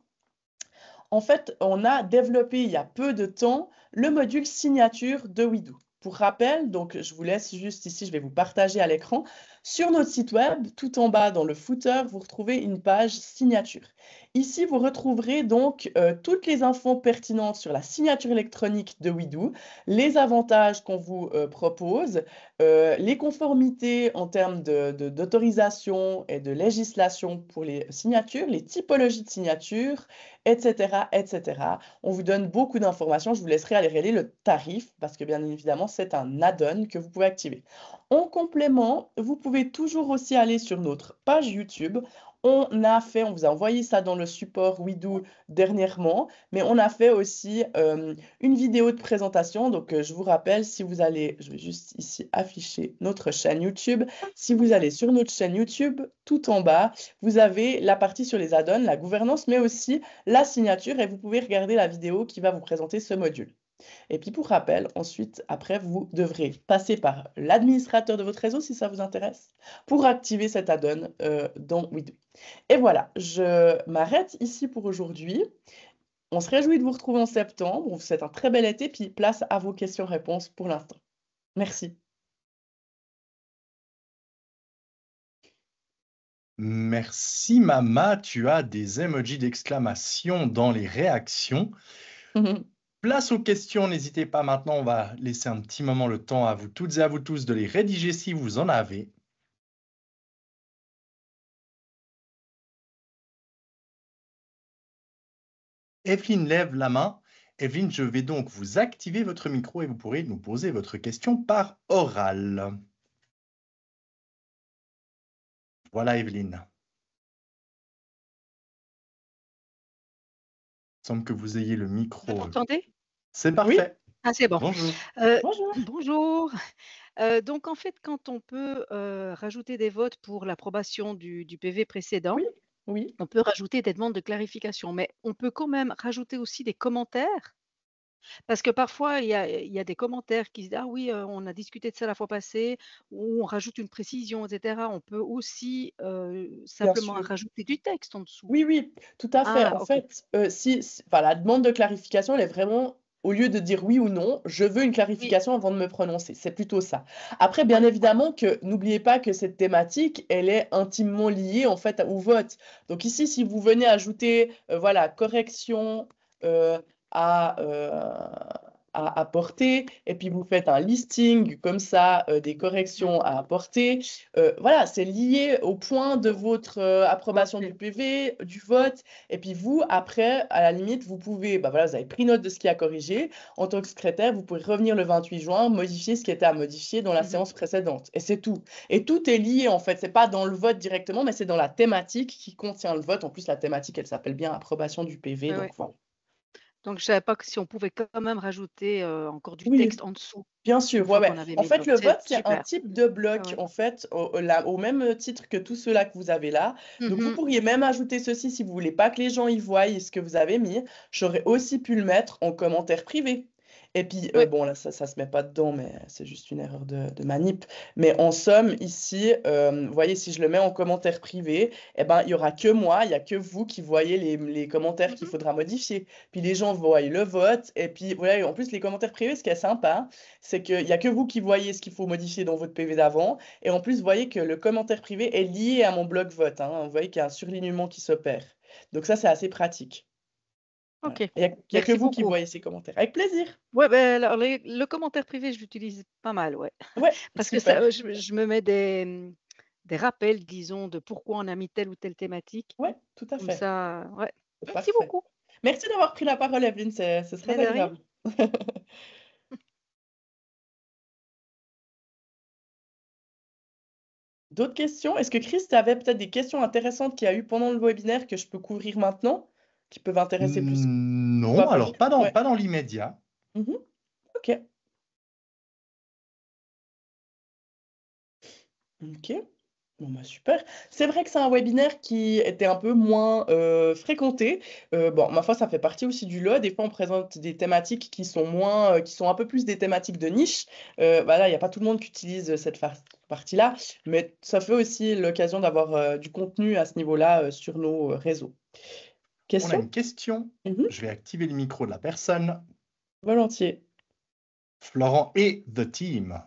En fait, on a développé il y a peu de temps le module signature de WeDo. Pour rappel, donc je vous laisse juste ici, je vais vous partager à l'écran. Sur notre site web, tout en bas dans le footer, vous retrouvez une page signature. Ici, vous retrouverez donc euh, toutes les infos pertinentes sur la signature électronique de WeDo, les avantages qu'on vous euh, propose, euh, les conformités en termes d'autorisation de, d'autorisation et de législation pour les signatures, les typologies de signatures, etc., etc. On vous donne beaucoup d'informations. Je vous laisserai aller régler le tarif parce que bien évidemment, c'est un add-on que vous pouvez activer. En complément, vous pouvez toujours aussi aller sur notre page YouTube on a fait, on vous a envoyé ça dans le support WeDo dernièrement, mais on a fait aussi euh, une vidéo de présentation. Donc, euh, je vous rappelle, si vous allez, je vais juste ici afficher notre chaîne YouTube. Si vous allez sur notre chaîne YouTube, tout en bas, vous avez la partie sur les add-ons, la gouvernance, mais aussi la signature et vous pouvez regarder la vidéo qui va vous présenter ce module. Et puis pour rappel, ensuite, après, vous devrez passer par l'administrateur de votre réseau si ça vous intéresse pour activer cette add-on euh, dans WeDo. Et voilà, je m'arrête ici pour aujourd'hui. On se réjouit de vous retrouver en septembre. vous souhaite un très bel été, puis place à vos questions-réponses pour l'instant. Merci. Merci Mama, tu as des emojis d'exclamation dans les réactions. Place aux questions, n'hésitez pas maintenant, on va laisser un petit moment le temps à vous toutes et à vous tous de les rédiger si vous en avez. Evelyne lève la main. Evelyne, je vais donc vous activer votre micro et vous pourrez nous poser votre question par oral. Voilà Evelyne. Il semble que vous ayez le micro. Vous c'est parfait. ah, c'est bon. Bonjour. Euh, bonjour. Euh, donc, en fait, quand on peut euh, rajouter des votes pour l'approbation du, PV précédent, oui, on peut rajouter des demandes de clarification, mais on peut quand même rajouter aussi des commentaires. Parce que parfois, il y a, des commentaires qui disent Ah oui, on a discuté de ça la fois passée, ou on rajoute une précision, etc. On peut aussi simplement rajouter du texte en dessous. Oui, oui, tout à fait. Ah, en fait, si enfin, la demande de clarification, elle est vraiment au lieu de dire oui ou non, je veux une clarification avant de me prononcer. C'est plutôt ça. Après, bien évidemment que n'oubliez pas que cette thématique, elle est intimement liée en fait au vote. Donc ici, si vous venez ajouter, euh, voilà, correction euh, à euh, à apporter, et puis vous faites un listing comme ça euh, des corrections à apporter. Euh, voilà, c'est lié au point de votre euh, approbation du PV, du vote, et puis vous, après, à la limite, vous pouvez, bah voilà, vous avez pris note de ce qui a corrigé. En tant que secrétaire, vous pouvez revenir le 28 juin, modifier ce qui était à modifier dans la mmh séance précédente, et c'est tout. Et tout est lié en fait, c'est pas dans le vote directement, mais c'est dans la thématique qui contient le vote. En plus, la thématique, elle s'appelle bien approbation du PV, donc voilà. Donc, je ne savais pas si on pouvait quand même rajouter encore du texte en dessous. Bien sûr, en fait, le vote, c'est un type de bloc, en fait, au, même titre que tout cela que vous avez là. Mmh Donc, vous pourriez même ajouter ceci si vous voulez pas que les gens y voient ce que vous avez mis. J'aurais aussi pu le mettre en commentaire privé. Et puis, euh, bon, là, ça, ne se met pas dedans, mais c'est juste une erreur de, manip. Mais en somme, ici, euh, vous voyez, si je le mets en commentaire privé, eh ben, il y aura que moi, il y a que vous qui voyez les, commentaires qu'il mm-hmm. faudra modifier. Puis les gens voient le vote. Et puis, voilà, en plus, les commentaires privés, ce qui est sympa, c'est qu'il n'y a que vous qui voyez ce qu'il faut modifier dans votre PV d'avant. Et en plus, vous voyez que le commentaire privé est lié à mon blog vote. Hein. Vous voyez qu'il y a un surlignement qui s'opère. Donc ça, c'est assez pratique. Il n'y a, que vous qui voyez ces commentaires. Avec plaisir. Ouais, ben, alors le commentaire privé, je l'utilise pas mal, ouais. Parce que ça, je, me mets des, des, rappels, disons, de pourquoi on a mis telle ou telle thématique. Ouais, tout à fait. ça, Merci beaucoup. Merci d'avoir pris la parole, Evelyne. Ce serait agréable. D'autres questions Est-ce que Chris, avait peut-être des questions intéressantes qu'il y a eu pendant le webinaire que je peux couvrir maintenant qui peuvent intéresser plus mmh, Non, bah, alors pas dans, pas dans l'immédiat. Mmh ok. Ok. Bon bah, super. C'est vrai que c'est un webinaire qui était un peu moins euh, fréquenté. Euh, bon, ma foi, ça fait partie aussi du lot. Des fois, on présente des thématiques qui sont moins, euh, qui sont un peu plus des thématiques de niche. voilà, bah il n'y a pas tout le monde qui utilise cette partie-là, mais ça fait aussi l'occasion d'avoir du contenu à ce niveau-là sur nos réseaux. On a une question. Mhm. Je vais activer le micro de la personne. Volontiers. Florent et The Team.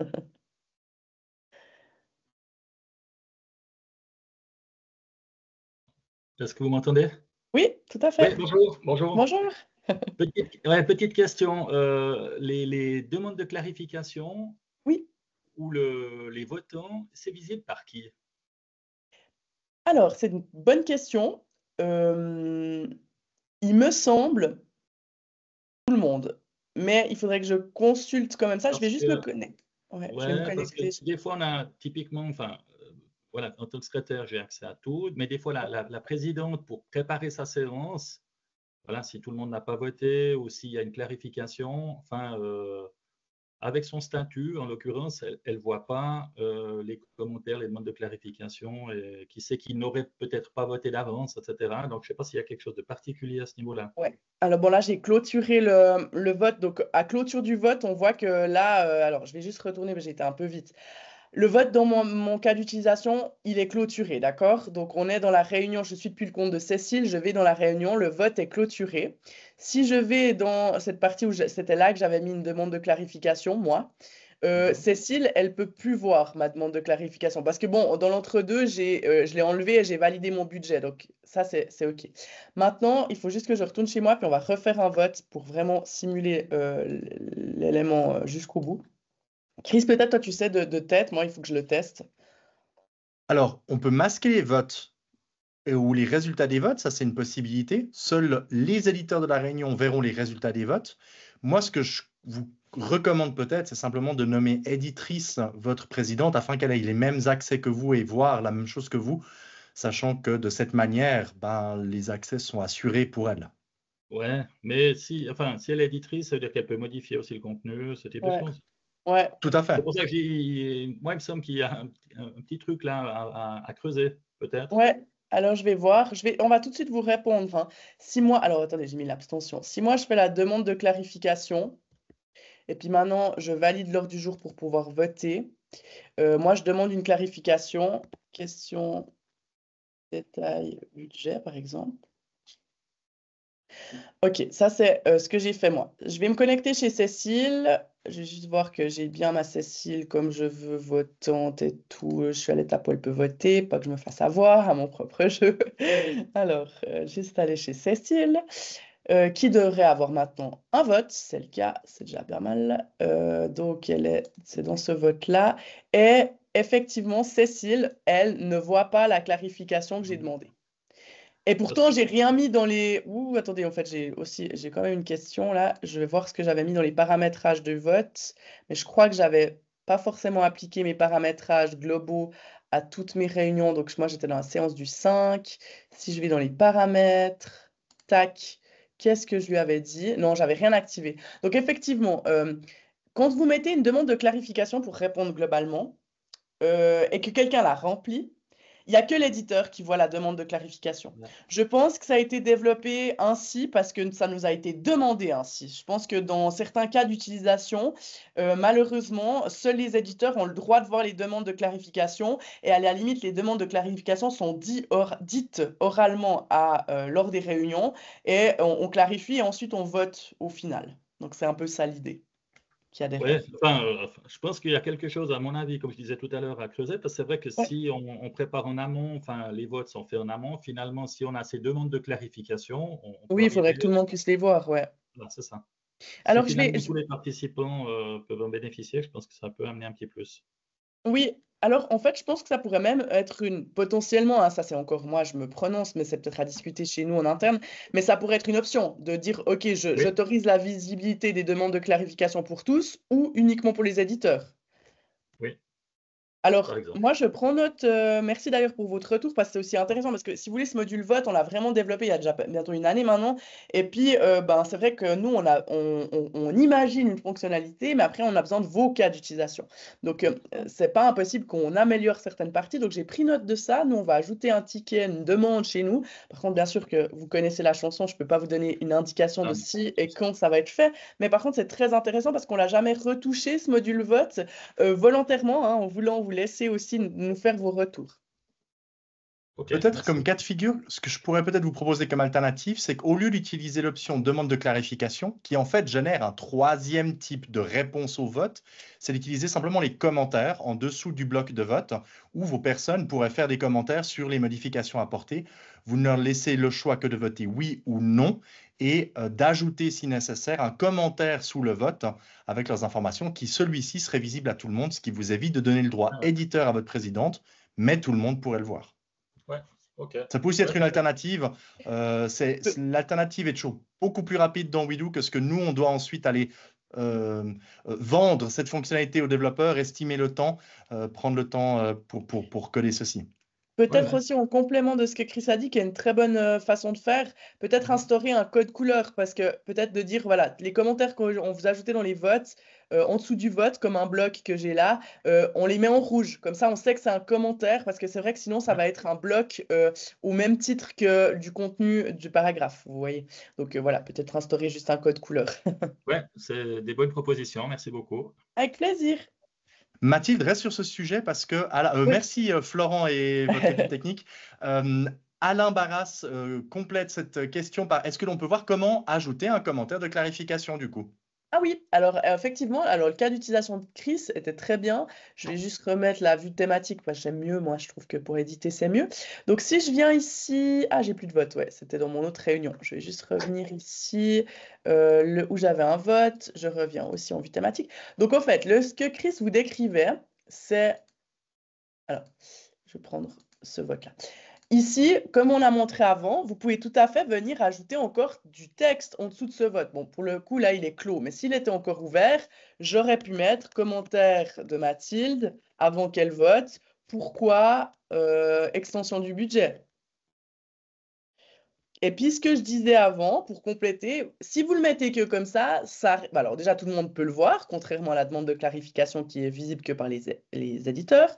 Est-ce que vous m'entendez Oui, tout à fait. bonjour. Bonjour. petite, question. Euh, les, demandes de clarification oui. ou les votants, c'est visible par qui Alors, c'est une bonne question. Euh, il me semble, tout le monde, mais il faudrait que je consulte quand même ça. je vais juste me connecter. Ouais, Parce que des fois, on a typiquement, enfin, euh, voilà, en tant que secrétaire, j'ai accès à tout, mais des fois, la, présidente, pour préparer sa séance, voilà, si tout le monde n'a pas voté ou s'il y a une clarification, enfin, euh, avec son statut, en l'occurrence, elle ne voit pas euh, les commentaires, les demandes de clarification, qui sait qu'il n'aurait peut-être pas voté d'avance, etc. Donc, je ne sais pas s'il y a quelque chose de particulier à ce niveau-là. Oui. Alors, bon, là, j'ai clôturé le, vote. Donc, à clôture du vote, on voit que là, euh, alors, je vais juste retourner, mais j'étais un peu vite. Le vote dans mon, cas d'utilisation, il est clôturé, d'accord Donc on est dans la réunion, je suis depuis le compte de Cécile, je vais dans la réunion, le vote est clôturé. Si je vais dans cette partie où c'était là que j'avais mis une demande de clarification, moi, euh, mhm. Cécile, elle peut plus voir ma demande de clarification parce que bon, dans l'entre-deux, euh, je l'ai enlevé et j'ai validé mon budget, donc ça c'est, ok. Maintenant, il faut juste que je retourne chez moi puis on va refaire un vote pour vraiment simuler euh, l'élément jusqu'au bout. Chris, peut-être toi tu sais de, tête, moi il faut que je le teste. Alors, on peut masquer les votes ou les résultats des votes, ça c'est une possibilité. Seuls les éditeurs de la réunion verront les résultats des votes. Moi, ce que je vous recommande peut-être, c'est simplement de nommer éditrice votre présidente afin qu'elle ait les mêmes accès que vous et voir la même chose que vous, sachant que de cette manière, ben, les accès sont assurés pour elle. Ouais, mais si, enfin, si elle est éditrice, ça veut dire qu'elle peut modifier aussi le contenu, ce type de choses. Ouais. Tout à fait. moi, il me semble qu'il y a un, petit truc là à, creuser, peut-être. Ouais. Alors, je vais voir. Je vais... On va tout de suite vous répondre. Hein. Si moi, alors attendez, j'ai mis l'abstention. Si moi, je fais la demande de clarification, et puis maintenant, je valide l'heure du jour pour pouvoir voter. Euh, moi, je demande une clarification. Question détail budget, par exemple. OK, ça, c'est euh, ce que j'ai fait moi. Je vais me connecter chez Cécile. Je vais juste voir que j'ai bien ma Cécile comme je veux, votante et tout. Je suis à l'étape où elle peut voter, pas que je me fasse avoir à mon propre jeu. Alors, euh, juste aller chez Cécile, euh, qui devrait avoir maintenant un vote. C'est le cas, c'est déjà bien mal. Euh, donc, elle est, c'est dans ce vote-là. Et effectivement, Cécile, elle ne voit pas la clarification que j'ai demandée. Et pourtant, j'ai rien mis dans les. Ouh, attendez, en fait, j'ai aussi, j'ai quand même une question là. Je vais voir ce que j'avais mis dans les paramétrages de vote, mais je crois que j'avais pas forcément appliqué mes paramétrages globaux à toutes mes réunions. Donc, moi, j'étais dans la séance du 5. Si je vais dans les paramètres, tac, qu'est-ce que je lui avais dit Non, j'avais rien activé. Donc, effectivement, euh, quand vous mettez une demande de clarification pour répondre globalement euh, et que quelqu'un la remplit, il n'y a que l'éditeur qui voit la demande de clarification. Je pense que ça a été développé ainsi parce que ça nous a été demandé ainsi. Je pense que dans certains cas d'utilisation, euh, malheureusement, seuls les éditeurs ont le droit de voir les demandes de clarification et à la limite, les demandes de clarification sont dites, oralement euh, lors des réunions et on clarifie et ensuite on vote au final. Donc c'est un peu ça l'idée. Euh, enfin, je pense qu'il y a quelque chose, à mon avis, comme je disais tout à l'heure, à creuser, parce que c'est vrai que si on, prépare en amont, enfin, les votes sont faits en amont, finalement, si on a ces demandes de clarification. On, oui, il faudrait que tout le monde puisse les voir, ouais. c'est ça. Alors, Tous les participants euh, peuvent en bénéficier, je pense que ça peut amener un petit plus. Oui, alors, en fait, je pense que ça pourrait même être une, potentiellement, hein, ça c'est encore moi, je me prononce, mais c'est peut-être à discuter chez nous en interne, mais ça pourrait être une option de dire, OK, j'autorise la visibilité des demandes de clarification pour tous ou uniquement pour les éditeurs. Alors, moi, je prends note. Euh, merci d'ailleurs pour votre retour parce que c'est aussi intéressant parce que si vous voulez, ce module vote, on l'a vraiment développé il y a déjà bientôt une année maintenant. Et puis, euh, ben, c'est vrai que nous, on, a, on, imagine une fonctionnalité, mais après, on a besoin de vos cas d'utilisation. Donc, euh, c'est pas impossible qu'on améliore certaines parties. Donc, j'ai pris note de ça. Nous, on va ajouter un ticket, une demande chez nous. Par contre, bien sûr que vous connaissez la chanson, je peux pas vous donner une indication de ah, si et quand ça va être fait. Mais par contre, c'est très intéressant parce qu'on l'a jamais retouché ce module vote volontairement, hein, en voulant vous vous aussi nous faire vos retours peut-être comme cas de figure, ce que je pourrais peut-être vous proposer comme alternative, c'est qu'au lieu d'utiliser l'option demande de clarification, qui en fait génère un troisième type de réponse au vote, c'est d'utiliser simplement les commentaires en dessous du bloc de vote, où vos personnes pourraient faire des commentaires sur les modifications apportées. Vous ne leur laissez le choix que de voter oui ou non et euh, d'ajouter, si nécessaire, un commentaire sous le vote avec leurs informations, qui celui-ci serait visible à tout le monde, ce qui vous évite de donner le droit ah. éditeur à votre présidente, mais tout le monde pourrait le voir. Ça peut aussi être une alternative. Euh, L'alternative est chaud. beaucoup plus rapide dans WeDo que ce que nous, on doit ensuite aller euh, euh, vendre cette fonctionnalité aux développeurs, estimer le temps, euh, prendre le temps pour, pour, pour coder ceci. Peut-être aussi en complément de ce que Chris a dit, qui est une très bonne euh, façon de faire, peut-être mmh instaurer un code couleur, parce que peut-être de dire, voilà, les commentaires qu'on vous ajoutait dans les votes, euh, en dessous du vote, comme un bloc que j'ai là, euh, on les met en rouge. Comme ça, on sait que c'est un commentaire, parce que c'est vrai que sinon, ça va être un bloc au même titre que du contenu du paragraphe, vous voyez. Donc voilà, peut-être instaurer juste un code couleur. ouais, c'est des bonnes propositions, merci beaucoup. Avec plaisir. Mathilde, reste sur ce sujet parce que. Euh, merci euh, Florent et votre équipe technique. Euh, Alain Barras complète cette question par est-ce que l'on peut voir comment ajouter un commentaire de clarification du coup ah oui, alors euh, effectivement, alors le cas d'utilisation de Chris était très bien. Je vais juste remettre la vue thématique, parce j'aime mieux, moi je trouve que pour éditer c'est mieux. Donc si je viens ici, ah j'ai plus de vote, ouais, c'était dans mon autre réunion. Je vais juste revenir ici euh, où j'avais un vote, je reviens aussi en vue thématique. Donc en fait, le... ce que Chris vous décrivait, c'est... Alors, je vais prendre ce vote-là. Ici, comme on l'a montré avant, vous pouvez tout à fait venir ajouter encore du texte en dessous de ce vote. Bon, pour le coup, là, il est clos, mais s'il était encore ouvert, j'aurais pu mettre commentaire de Mathilde avant qu'elle vote, pourquoi euh, extension du budget et puis, ce que je disais avant, pour compléter, si vous le mettez que comme ça, ça... Bah, alors déjà, tout le monde peut le voir, contrairement à la demande de clarification qui est visible que par les, les éditeurs.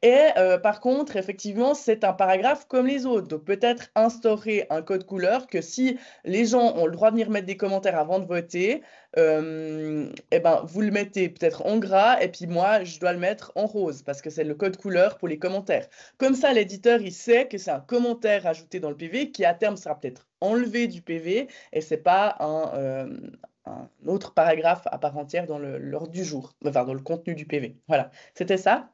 Et euh, par contre, effectivement, c'est un paragraphe comme les autres. Donc, peut-être instaurer un code couleur que si les gens ont le droit de venir mettre des commentaires avant de voter, et euh, eh ben, vous le mettez peut-être en gras, et puis moi, je dois le mettre en rose, parce que c'est le code couleur pour les commentaires. Comme ça, l'éditeur, il sait que c'est un commentaire ajouté dans le PV qui, à terme, sera peut-être enlevé du PV et c'est pas euh, un, autre paragraphe à part entière dans l'ordre du jour, enfin dans le contenu du PV. Voilà, c'était ça.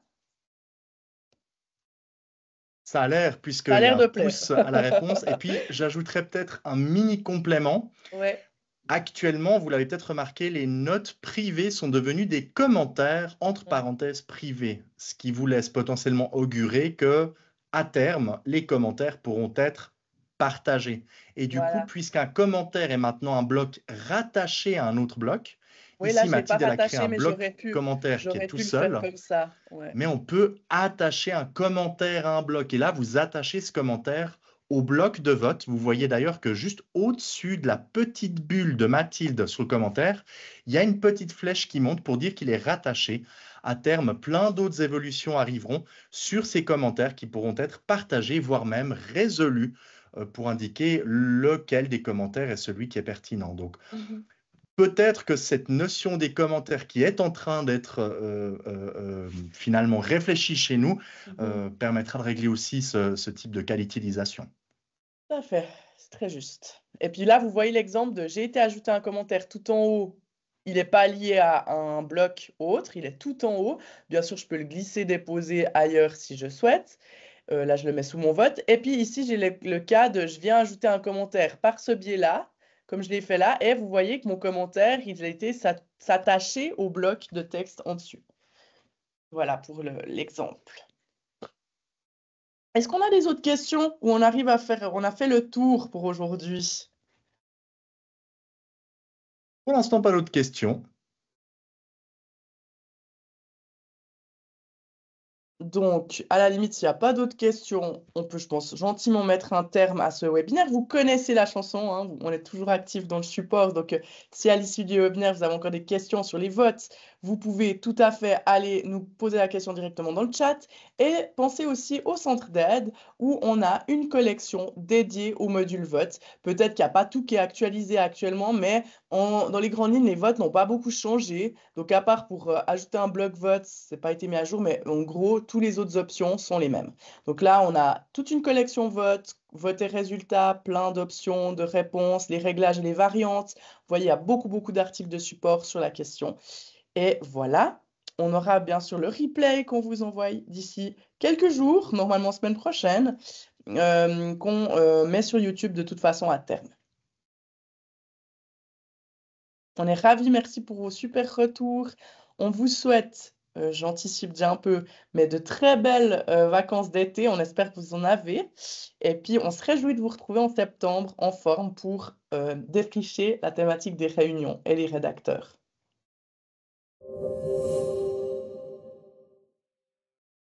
Ça a l'air, puisque ça a l'air de plus à la réponse. Et puis, j'ajouterais peut-être un mini complément. Actuellement, vous l'avez peut-être remarqué, les notes privées sont devenues des commentaires entre parenthèses privées, ce qui vous laisse potentiellement augurer que, à terme, les commentaires pourront être partagé. Et du coup, puisqu'un commentaire est maintenant un bloc rattaché à un autre bloc, ici Mathilde a créé un bloc commentaire qui est tout seul, mais on peut attacher un commentaire à un bloc. Et là, vous attachez ce commentaire au bloc de vote. Vous voyez d'ailleurs que juste au-dessus de la petite bulle de Mathilde sur le commentaire, il y a une petite flèche qui monte pour dire qu'il est rattaché. À terme, plein d'autres évolutions arriveront sur ces commentaires qui pourront être partagés, voire même résolus euh, pour indiquer lequel des commentaires est celui qui est pertinent. Donc, mhm. peut-être que cette notion des commentaires qui est en train d'être euh, euh, finalement réfléchie chez nous mhm. permettra de régler aussi ce, type de qualité Tout à fait, c'est très juste. Et puis là, vous voyez l'exemple de j'ai été ajouté un commentaire tout en haut. Il n'est pas lié à un bloc autre, il est tout en haut. Bien sûr, je peux le glisser, déposer ailleurs si je souhaite. Euh, là, je le mets sous mon vote. Et puis ici, j'ai le, cas de je viens ajouter un commentaire par ce biais-là, comme je l'ai fait là. Et vous voyez que mon commentaire, il a été s'attacher au bloc de texte en dessus. Voilà pour l'exemple. Est-ce qu'on a des autres questions ou on arrive à faire, on a fait le tour pour aujourd'hui Pour l'instant, pas d'autres questions. Donc, à la limite, s'il n'y a pas d'autres questions, on peut, je pense, gentiment mettre un terme à ce webinaire. Vous connaissez la chanson, hein, on est toujours actif dans le support. Donc, si à l'issue du webinaire, vous avez encore des questions sur les votes vous pouvez tout à fait aller nous poser la question directement dans le chat et pensez aussi au centre d'aide où on a une collection dédiée au module vote. Peut-être qu'il n'y a pas tout qui est actualisé actuellement, mais dans les grandes lignes, les votes n'ont pas beaucoup changé. Donc à part pour euh, ajouter un bloc vote, ce n'est pas été mis à jour, mais en gros, toutes les autres options sont les mêmes. Donc là, on a toute une collection vote, vote et résultats, plein d'options, de réponses, les réglages et les variantes. Vous voyez, il y a beaucoup, beaucoup d'articles de support sur la question. Et voilà, on aura bien sûr le replay qu'on vous envoie d'ici quelques jours, normalement semaine prochaine, euh, qu'on euh, met sur YouTube de toute façon à terme. On est ravis, merci pour vos super retours. On vous souhaite, j'anticipe euh, déjà un peu, mais de très belles vacances d'été. On espère que vous en avez. Et puis, on se réjouit de vous retrouver en septembre en forme pour défricher la thématique des réunions et les rédacteurs. Thank you.